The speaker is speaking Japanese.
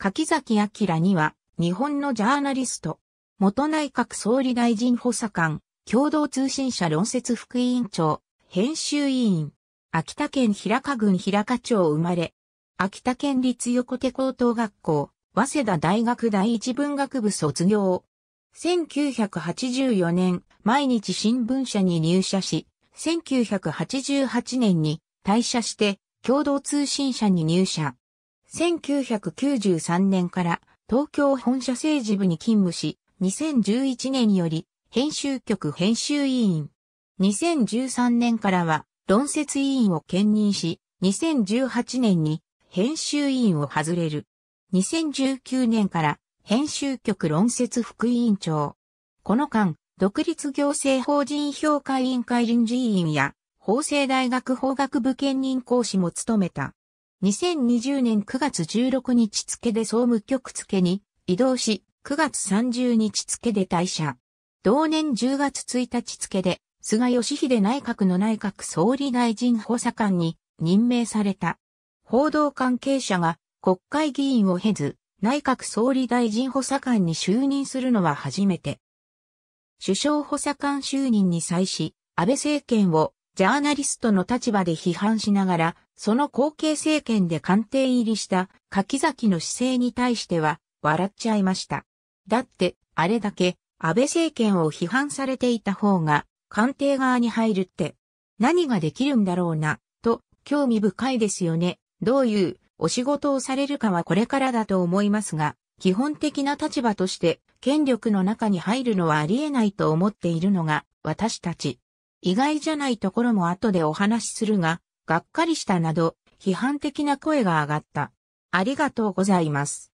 柿崎明には、日本のジャーナリスト、元内閣総理大臣補佐官、共同通信社論説副委員長、編集委員、秋田県平賀郡平賀町生まれ、秋田県立横手高等学校、早稲田大学第一文学部卒業。1984年、毎日新聞社に入社し、1988年に退社して、共同通信社に入社。1993年から東京本社政治部に勤務し、2011年より編集局編集委員。2013年からは論説委員を兼任し、2018年に編集委員を外れる。2019年から編集局論説副委員長。この間、独立行政法人評価委員会臨時委員や法政大学法学部兼任講師も務めた。2020年9月16日付で総務局付に移動し、9月30日付で退社。同年10月1日付で、菅義偉内閣の内閣総理大臣補佐官に任命された。報道関係者が国会議員を経ず、内閣総理大臣補佐官に就任するのは初めて。首相補佐官就任に際し、安倍政権をジャーナリストの立場で批判しながらその後継政権で官邸入りした柿崎の姿勢に対しては笑っちゃいました。だって、あれだけ安倍政権を批判されていた方が官邸側に入るって何ができるんだろうな、と興味深いですよね。どういうお仕事をされるかはこれからだと思いますが、基本的な立場として権力の中に入るのはありえないと思っているのが私たち。意外じゃないところも後でお話しするが、がっかりしたなど、批判的な声が上がった。ありがとうございます。